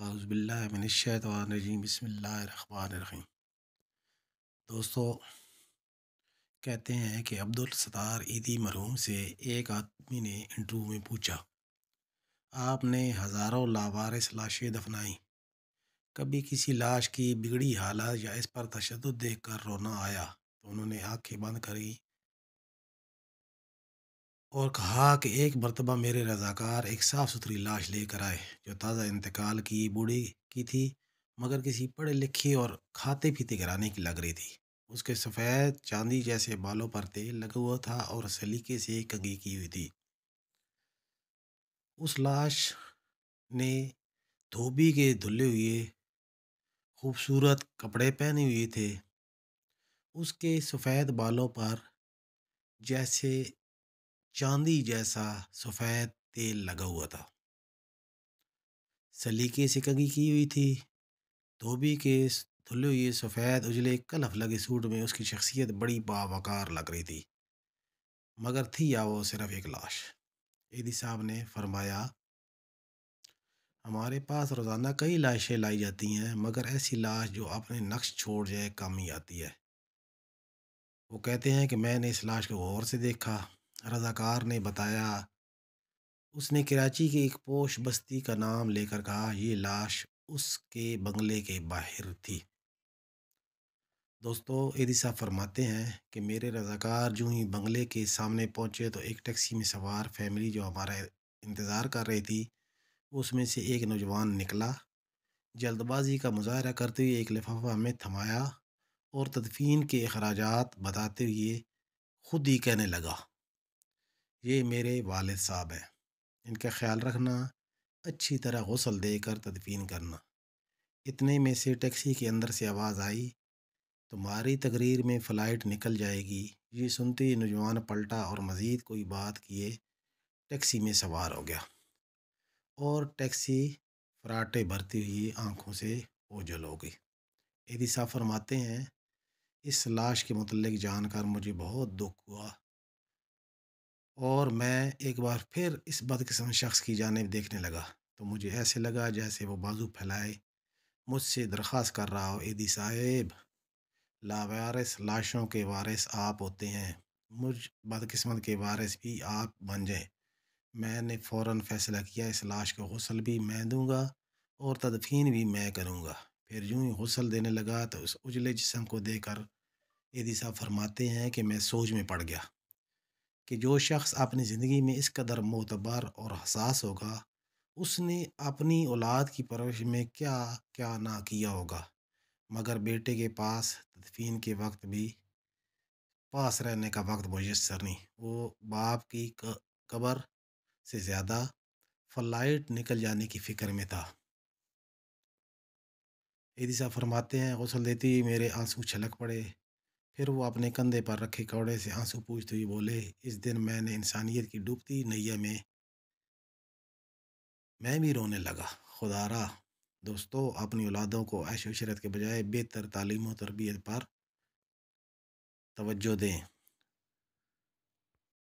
हाउसबिल्लाशैतवानजीम बसमीम दोस्तों कहते हैं कि अब्दुल सतार ईदी मरहूम से एक आदमी ने इंटरव्यू में पूछा आपने हज़ारों लावारिस लाशें दफनाई कभी किसी लाश की बिगड़ी हालत या इस पर तशद देख कर रोना आया तो उन्होंने आँखें बंद करी और कहा कि एक मरतबा मेरे रज़ाकार एक साफ़ सुथरी लाश लेकर आए जो ताज़ा इंतकाल की बूढ़ी की थी मगर किसी पढ़े लिखे और खाते पीते घराने की लग रही थी उसके सफ़ेद चांदी जैसे बालों पर तेल लगा हुआ था और सलीके से कंगी की हुई थी उस लाश ने धोबी के धुले हुए खूबसूरत कपड़े पहने हुए थे उसके सफ़ेद बालों पर जैसे चांदी जैसा सफ़ेद तेल लगा हुआ था सलीके से कगी की हुई थी धोबी के धुले हुए सफ़ेद उजले कलफ लगे सूट में उसकी शख्सियत बड़ी बावकार लग रही थी मगर थी या वो सिर्फ एक लाश एदी साहब ने फरमाया हमारे पास रोज़ाना कई लाशें लाई जाती हैं मगर ऐसी लाश जो अपने नक्श छोड़ जाए कम ही आती है वो कहते हैं कि मैंने इस लाश को गौर से देखा रज़ाकार ने बताया उसने कराची की एक पोश बस्ती का नाम लेकर कहा ये लाश उसके बंगले के बाहर थी दोस्तों एदी साहब फरमाते हैं कि मेरे रज़ाकार जो ही बंगले के सामने पहुँचे तो एक टैक्सी में सवार फैमिली जो हमारा इंतज़ार कर रही थी उसमें से एक नौजवान निकला जल्दबाजी का मुजाहरा करते हुए एक लिफाफा हमें थमाया और तदफीन के अखराज बताते हुए खुद ही कहने लगा ये मेरे वालद साहब हैं इनका ख्याल रखना अच्छी तरह गसल देकर तदफीन करना इतने में से टैक्सी के अंदर से आवाज़ आई तुम्हारी तकरीर में फ़्लाइट निकल जाएगी ये सुनते ही नौजवान पलटा और मज़ीद कोई बात किए टैक्सी में सवार हो गया और टैक्सी फराटे भरती हुई आँखों से ओझल हो गई एदी साहब फरमाते हैं इस लाश के मतलब जानकर मुझे बहुत दुख हुआ और मैं एक बार फिर इस बदकिस्मत शख्स की जानब देखने लगा तो मुझे ऐसे लगा जैसे वो बाजू फैलाए मुझसे दरख्वास्त कर रहा हो एदी साहेब लावारिस लाशों के वारिस आप होते हैं मुझ बदकिस्मत के वारिस भी आप बन जाएं मैंने फ़ौर फ़ैसला किया इस लाश को गसल भी मैं दूँगा और तदफीन भी मैं करूँगा फिर यूँ ही गसल देने लगा तो उस उजले जिसम को देकर एदी साहब फरमाते हैं कि मैं सोच में पड़ गया कि जो शख्स अपनी ज़िंदगी में इस कदर मोतबर और हसास होगा उसने अपनी औलाद की परवरिश में क्या क्या ना किया होगा मगर बेटे के पास तदफीन के वक्त भी पास रहने का वक्त मयसर नहीं वो बाप की कबर से ज़्यादा फ्लाइट निकल जाने की फ़िक्र में था यदि साहब फरमाते हैं गौसल देती मेरे आंसू छलक पड़े फिर वो अपने कंधे पर रखे कौड़े से आंसू पूछते हुए बोले इस दिन मैंने इंसानियत की डूबती नैया में मैं भी रोने लगा खुदारा दोस्तों अपनी औलादों को ऐशरत के बजाय बेहतर तालीम तरबियत पर तवज्जो दें